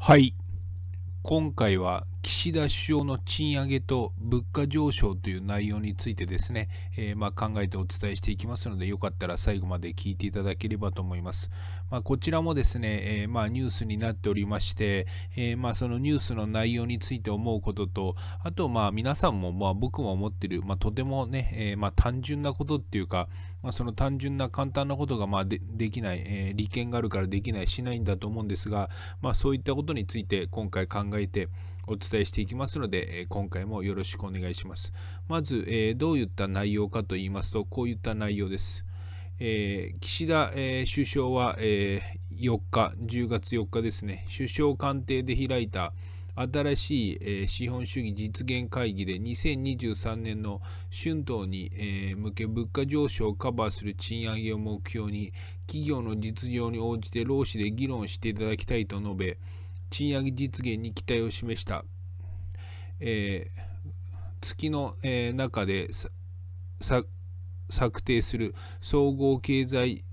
はい今回は岸田首相の賃上げと物価上昇という内容についてですね、えー、ま考えてお伝えしていきますので、よかったら最後まで聞いていただければと思います。まあ、こちらもですね、えー、まニュースになっておりまして、えー、まそのニュースの内容について思うことと、あとまあ皆さんもまあ僕も思ってる、まあ、とてもね、えま単純なことっていうか、まあ、その単純な簡単なことがまあできない、え利権があるからできない、しないんだと思うんですが、まそういったことについて今回考えて、お伝えしていきますので、今回もよろしくお願いします。まず、どういった内容かと言いますと、こういった内容です。えー、岸田、えー、首相は、えー、4日、10月4日ですね、首相官邸で開いた新しい、えー、資本主義実現会議で2023年の春闘に、えー、向け物価上昇をカバーする賃上げを目標に企業の実情に応じて労使で議論していただきたいと述べ賃上げ実現に期待を示した、えー、月の、えー、中で策定する総合経済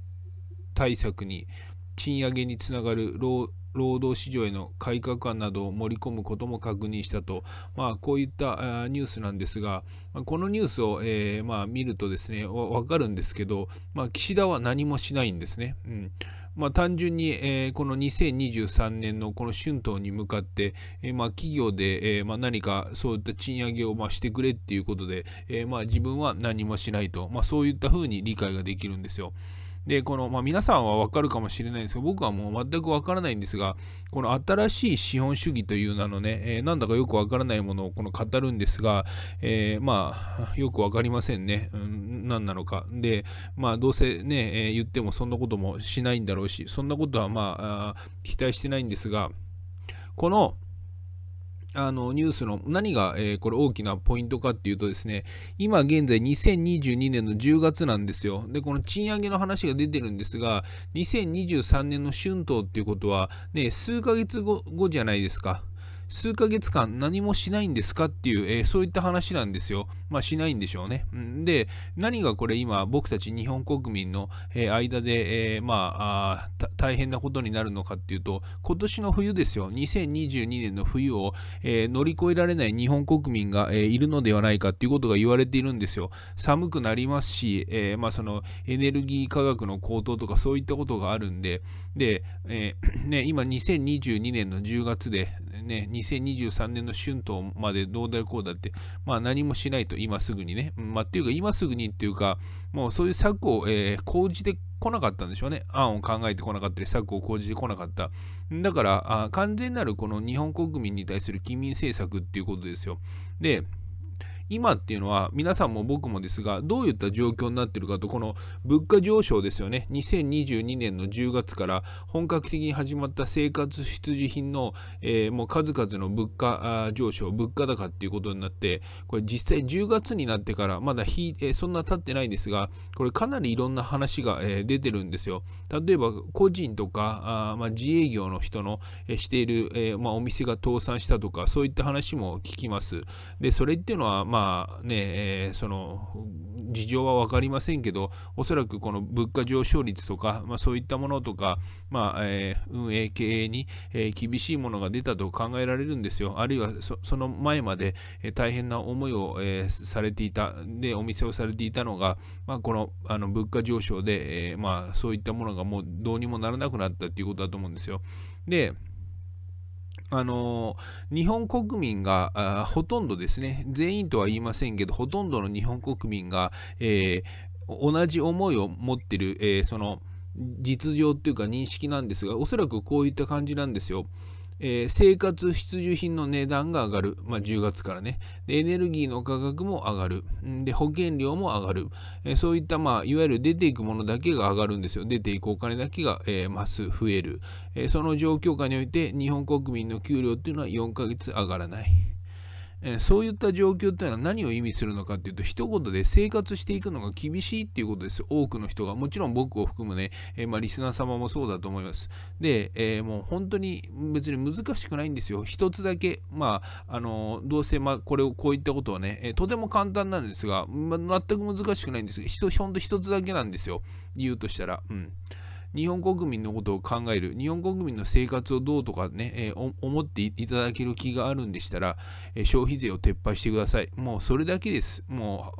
対策に賃上げにつながる労労働市場への改革案などを盛り込むことも確認したと、まあ、こういったニュースなんですが、このニュースを、えーまあ、見るとですね、わかるんですけど、まあ、岸田は何もしないんですね。うんまあ、単純に、えー、この2023年のこの春闘に向かって、えー、まあ、企業で、えー、まあ、何かそういった賃上げを、まあ、してくれっていうことで、えまあ、自分は何もしないと、まあ、そういったふうに理解ができるんですよ。で、この、まあ、皆さんはわかるかもしれないんですが、僕はもう全くわからないんですが、この新しい資本主義という名のね、えー、なんだかよくわからないものをこの語るんですが、えー、まあ、よくわかりませんね。うん、何なのか。で、まあ、どうせね、えー、言ってもそんなこともしないんだろうし、そんなことはまあ、あ期待してないんですが、この、あのニュースの何が、えー、これ大きなポイントかっていうとですね、今現在2022年の10月なんですよ。で、この賃上げの話が出てるんですが、2023年の春闘っていうことは、ね、数ヶ月後じゃないですか。数ヶ月間何もしないんですかっていう、えー、そういった話なんですよ。まあしないんでしょうね。で、何がこれ今僕たち日本国民の、間で、えー、まあ大変なことになるのかっていうと、今年の冬ですよ。2022年の冬を、え乗り越えられない日本国民が、えいるのではないかっていうことが言われているんですよ。寒くなりますし、えまあそのエネルギー価格の高騰とかそういったことがあるんで、で、えね、今2022年の10月で、ね、2023年の春闘までどうだこうだって、まあ何もしないと今すぐにね、まあっていうか今すぐにっていうか、もうそういう策を、えー、講じてこなかったんでしょうね。案を考えてこなかったり、策を講じてこなかった。だから、あ完全なるこの日本国民に対する近民政策っていうことですよ。で、今っていうのは皆さんも僕もですがどういった状況になってるかとこの物価上昇ですよね2022年の10月から本格的に始まった生活必需品の、えー、もう数々の物価上昇物価高っていうことになってこれ実際10月になってからまだえー、そんな経ってないんですがこれかなりいろんな話が、えー、出てるんですよ例えば個人とかあ、まあ、自営業の人の、えー、している、えーまあ、お店が倒産したとかそういった話も聞きますでそれっていうのは、まあまあね、えー、その事情は分かりませんけど、おそらくこの物価上昇率とか、まあ、そういったものとか、まあえー、運営経営に、えー、厳しいものが出たと考えられるんですよ。あるいはその前まで、えー、大変な思いを、えー、されていた、で、お店をされていたのが、まあ、このあの物価上昇で、えーまあ、そういったものがもうどうにもならなくなったということだと思うんですよ。で、あの日本国民がほとんどですね全員とは言いませんけどほとんどの日本国民が、えー、同じ思いを持ってる、えー、その実情っていうか認識なんですがおそらくこういった感じなんですよ。えー、生活必需品の値段が上がる、まあ、10月からねエネルギーの価格も上がるで保険料も上がる、えー、そういった、まあ、いわゆる出ていくものだけが上がるんですよ出ていくお金だけが、えー、増す増える、えー、その状況下において日本国民の給料っていうのは4ヶ月上がらない。えそういった状況っていうのは何を意味するのかっていうと一言で生活していくのが厳しいっていうことです多くの人がもちろん僕を含むね、えまあ、リスナー様もそうだと思いますで、えー、もう本当に別に難しくないんですよ一つだけまああのどうせまこれをこういったことはね、えとても簡単なんですが、ま、全く難しくないんですがほんと一つだけなんですよ理由としたらうん。日本国民のことを考える、日本国民の生活をどうとかね、えー、思っていただける気があるんでしたら、えー、消費税を撤廃してください。もうそれだけです。も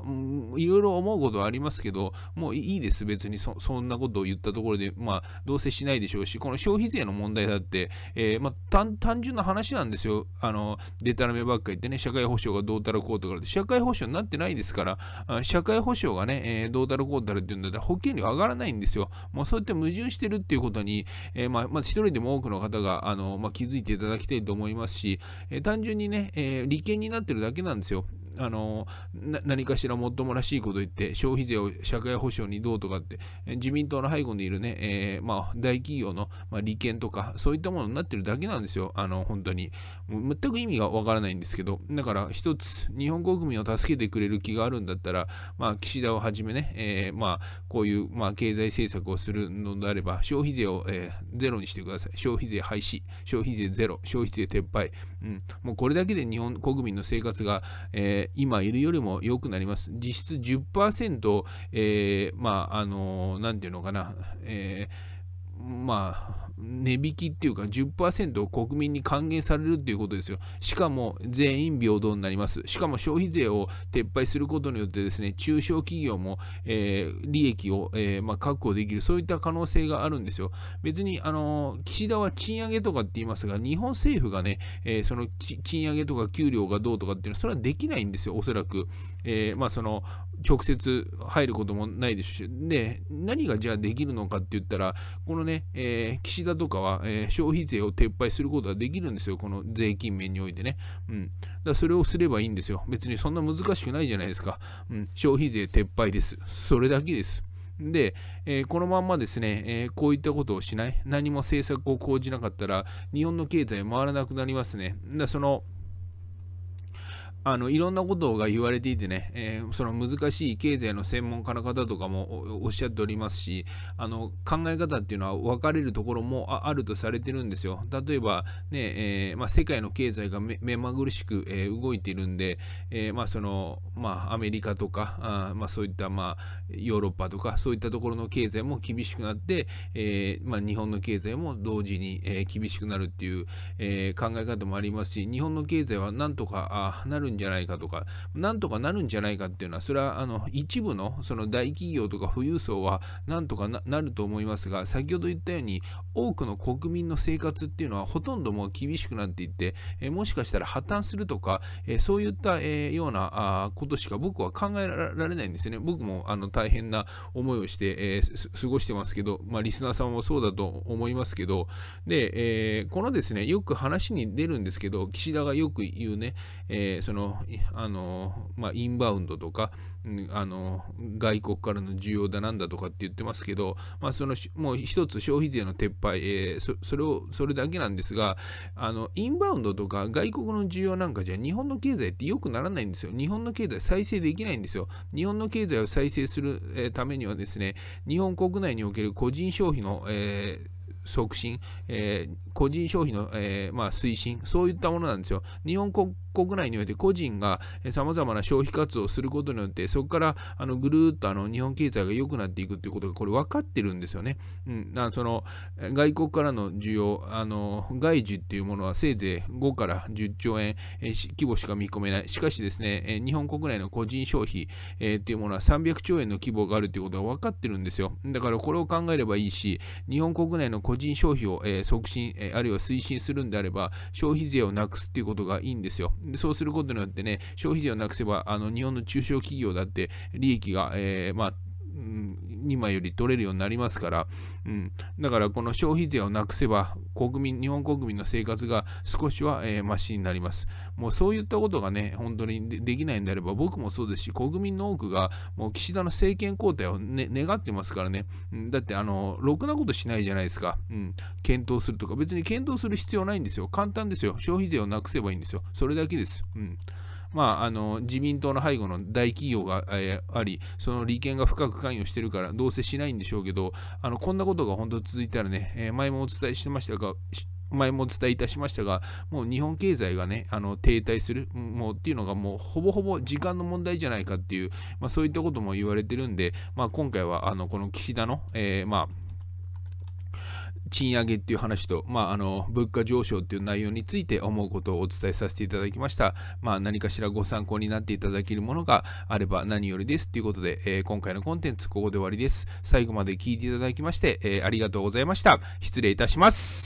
う、いろいろ思うことはありますけど、もういいです。別にそんなことを言ったところで、まあ、どうせしないでしょうし、この消費税の問題だって、えー、まあ、単純な話なんですよ。あの、デタラメばっか言ってね、社会保障がどうたらこうとか、社会保障になってないですから、社会保障がね、えどうたらこうたらって言うんだったら保険料上がらないんですよ。もうそうやって矛盾入してるっていうことに、えー、まあ、まあ、一人でも多くの方が、あの、まあ、気づいていただきたいと思いますし、えー、単純にね、え利権になってるだけなんですよ。あの何かしらもっともらしいこと言って、消費税を社会保障にどうとかって、自民党の背後にいるね、えー、まあ、大企業の、まあ、利権とか、そういったものになってるだけなんですよ、あの本当に。全く意味がわからないんですけど、だから一つ、日本国民を助けてくれる気があるんだったら、まあ、岸田をはじめね、えー、まあ、こういう、まあ、経済政策をするのであれば、消費税を、えー、ゼロにしてください。消費税廃止、消費税ゼロ、消費税撤廃。うん、もうこれだけで日本国民の生活が、えー今いるよりも良くなります。実質10%、えー、まあ、あのー、なんていうのかな、えーまあ、値引きっていうか10%を国民に還元されるっていうことですよ。しかも全員平等になります。しかも消費税を撤廃することによってですね、中小企業も、えー、利益を、えー、まあ、確保できる、そういった可能性があるんですよ。別に、あの、岸田は賃上げとかって言いますが、日本政府がね、えー、その賃上げとか給料がどうとかっていうのは、それはできないんですよ、おそらく。えまあ、その、直接入ることもないですし、で、何がじゃあできるのかって言ったら、このね、えー、岸田とかは、えー、消費税を撤廃することができるんですよ、この税金面においてね。うん。だそれをすればいいんですよ。別にそんな難しくないじゃないですか。うん、消費税撤廃です。それだけです。で、えー、このまんまですね、えー、こういったことをしない、何も政策を講じなかったら、日本の経済回らなくなりますね。だそのあのいろんなことが言われていてね、えー、その難しい経済の専門家の方とかもおっしゃっておりますしあの考え方っていうのは分かれるところもあるとされてるんですよ例えばね、えー、まあ、世界の経済が目まぐるしく、えー、動いているんで、えまあ、その、まあ、アメリカとかあ、まそういった、まあ、ヨーロッパとかそういったところの経済も厳しくなって、えま日本の経済も同時に、え厳しくなるっていう、え考え方もありますし日本の経済はなんとかなるんじゃないかとか、なんとかなるんじゃないかっていうのは、それはあの一部のその大企業とか富裕層はなんとかなると思いますが、先ほど言ったように、多くの国民の生活っていうのはほとんどもう厳しくなっていって、えもしかしたら破綻するとか、えそういった、えようなあことしか僕は考えられないんですよね。僕もあの大変な思いをして、えー、過ごしてますけど、まあ、リスナーさんもそうだと思いますけど、で、えー、このですね、よく話に出るんですけど、岸田がよく言うね、えー、そのあの、まあ、インバウンドとかあの外国からの需要だなんだとかって言ってますけど、まあ、そのもう一つ消費税の撤廃、えー、そそれをそれだけなんですがあのインバウンドとか外国の需要なんかじゃ日本の経済って良くならないんですよ日本の経済再生できないんですよ日本の経済を再生するためにはですね日本国内における個人消費の、えー、促進、えー、個人消費の、えーまあ、推進、そういったものなんですよ。日本国国内において個人がさまざまな消費活動をすることによってそこからあのぐるっとあの日本経済が良くなっていくっていうことがこれ分かってるんですよね。うん、なその外国からの需要あの外需っていうものはせいぜい5から10兆円規模しか見込めないしかしですね日本国内の個人消費、えっていうものは300兆円の規模があるということが分かってるんですよだからこれを考えればいいし日本国内の個人消費を、えー、促進、えー、あるいは推進するんであれば消費税をなくすっていうことがいいんですよそうすることによってね、消費税をなくせば、あの日本の中小企業だって利益が、えー、まあ、うん、今より取れるようになりますから、うん、だからこの消費税をなくせば国民日本国民の生活が少しは、えー、になりますもうそういったことがね本当にできないんであれば僕もそうですし国民の多くがもう岸田の政権交代を、ね、願ってますからね、うん、だってあのろくなことしないじゃないですか、うん、検討するとか別に検討する必要ないんですよ簡単ですよ消費税をなくせばいいんですよそれだけです、うんまあ、あの自民党の背後の大企業が、えあり、その利権が深く関与してるから、どうせしないんでしょうけど、あのこんなことが本当続いたらね、えー、前もお伝えしてましたが、前もお伝えいたしましたが、もう日本経済がね、あの停滞する、もうっていうのがもうほぼほぼ時間の問題じゃないかっていう、まあ、そういったことも言われてるんで、まあ、今回はあのこの岸田の、えー、まあ、賃上げっていう話と、まあ、あの物価上昇っていう内容について思うことをお伝えさせていただきました、まあ、何かしらご参考になっていただけるものがあれば何よりですということで、えー、今回のコンテンツここで終わりです最後まで聞いていただきまして、えー、ありがとうございました失礼いたします